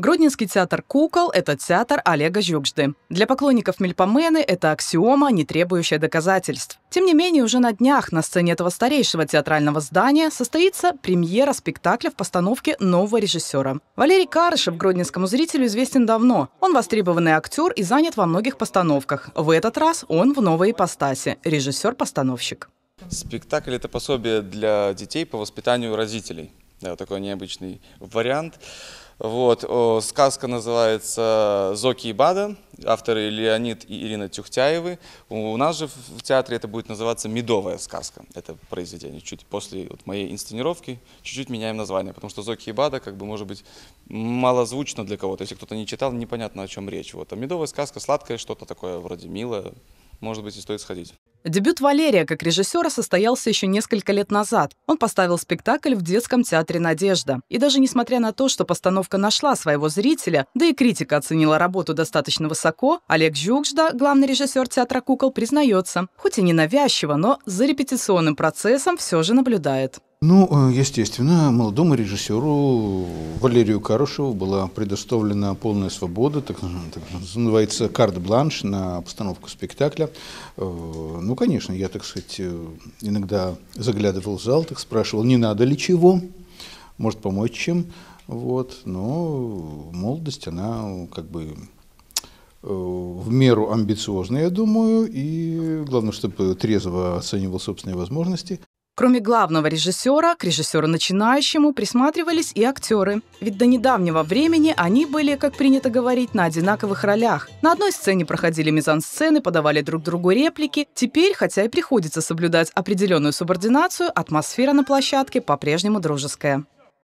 Гродненский театр кукол – это театр Олега Жюкжды. Для поклонников Мельпомены это аксиома, не требующая доказательств. Тем не менее, уже на днях на сцене этого старейшего театрального здания состоится премьера спектакля в постановке нового режиссера. Валерий Карышев гродненскому зрителю известен давно. Он востребованный актер и занят во многих постановках. В этот раз он в новой ипостаси – режиссер-постановщик. Спектакль – это пособие для детей по воспитанию родителей. Да, такой необычный вариант. Вот, сказка называется «Зоки и Бада», авторы Леонид и Ирина Тюхтяевы. У нас же в театре это будет называться «Медовая сказка». Это произведение. Чуть после вот моей инсценировки чуть-чуть меняем название, потому что «Зоки и Бада» как бы может быть малозвучно для кого-то. Если кто-то не читал, непонятно, о чем речь. Вот. А «Медовая сказка» — сладкое что-то такое, вроде милое. Может быть, и стоит сходить. Дебют Валерия как режиссера состоялся еще несколько лет назад. Он поставил спектакль в детском театре «Надежда». И даже несмотря на то, что постановка нашла своего зрителя, да и критика оценила работу достаточно высоко, Олег Жукжда, главный режиссер театра «Кукол», признается, хоть и ненавязчиво, но за репетиционным процессом все же наблюдает. Ну, э, естественно, молодому режиссеру Валерию Карушеву была предоставлена полная свобода, так, так называется карт-бланш на постановку спектакля. Э, ну, конечно, я, так сказать, э, иногда заглядывал в зал, так спрашивал, не надо ли чего, может помочь чем, вот, но молодость, она как бы в меру амбициозная, я думаю, и главное, чтобы трезво оценивал собственные возможности. Кроме главного режиссера, к режиссеру-начинающему присматривались и актеры. Ведь до недавнего времени они были, как принято говорить, на одинаковых ролях. На одной сцене проходили мизансцены, подавали друг другу реплики. Теперь, хотя и приходится соблюдать определенную субординацию, атмосфера на площадке по-прежнему дружеская.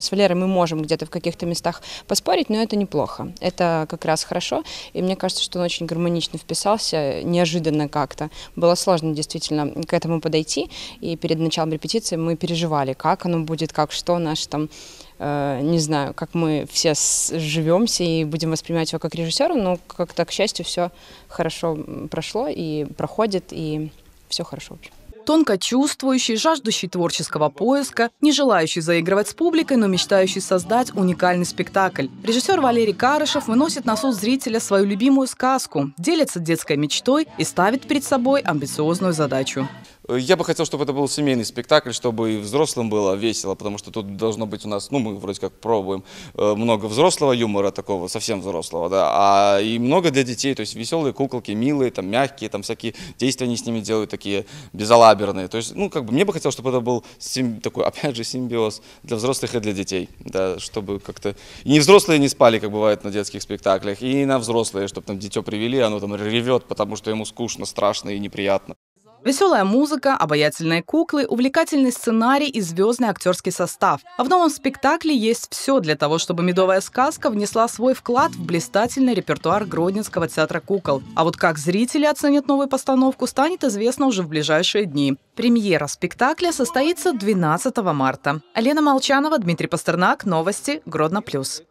С Валерой мы можем где-то в каких-то местах поспорить, но это неплохо. Это как раз хорошо. И мне кажется, что он очень гармонично вписался, неожиданно как-то. Было сложно действительно к этому подойти. И перед началом репетиции мы переживали, как оно будет, как что, наш там э, не знаю, как мы все живемся и будем воспринимать его как режиссера, но как-то, к счастью, все хорошо прошло и проходит, и все хорошо, в общем тонко чувствующий, жаждущий творческого поиска, не желающий заигрывать с публикой, но мечтающий создать уникальный спектакль. Режиссер Валерий Карышев выносит на суд зрителя свою любимую сказку, делится детской мечтой и ставит перед собой амбициозную задачу. Э, я бы хотел, чтобы это был семейный спектакль, чтобы и взрослым было весело, потому что тут должно быть у нас, ну, мы вроде как пробуем э, много взрослого юмора такого, совсем взрослого, да, а и много для детей, то есть веселые куколки, милые, там, мягкие, там, всякие действия они с ними делают такие безалаберные. То есть, ну, как бы, мне бы хотелось, чтобы это был сим, такой, опять же, симбиоз для взрослых и для детей, да, чтобы как-то... И не взрослые не спали, как бывает на детских спектаклях, и на взрослые, чтобы там дитё привели, оно там ревет, потому что ему скучно, страшно и неприятно. Веселая музыка, обаятельные куклы, увлекательный сценарий и звездный актерский состав. А в новом спектакле есть все для того, чтобы «Медовая сказка» внесла свой вклад в блистательный репертуар Гродненского театра кукол. А вот как зрители оценят новую постановку, станет известно уже в ближайшие дни. Премьера спектакля состоится 12 марта. Алена Молчанова, Дмитрий Пастернак, Новости, Гродно Плюс.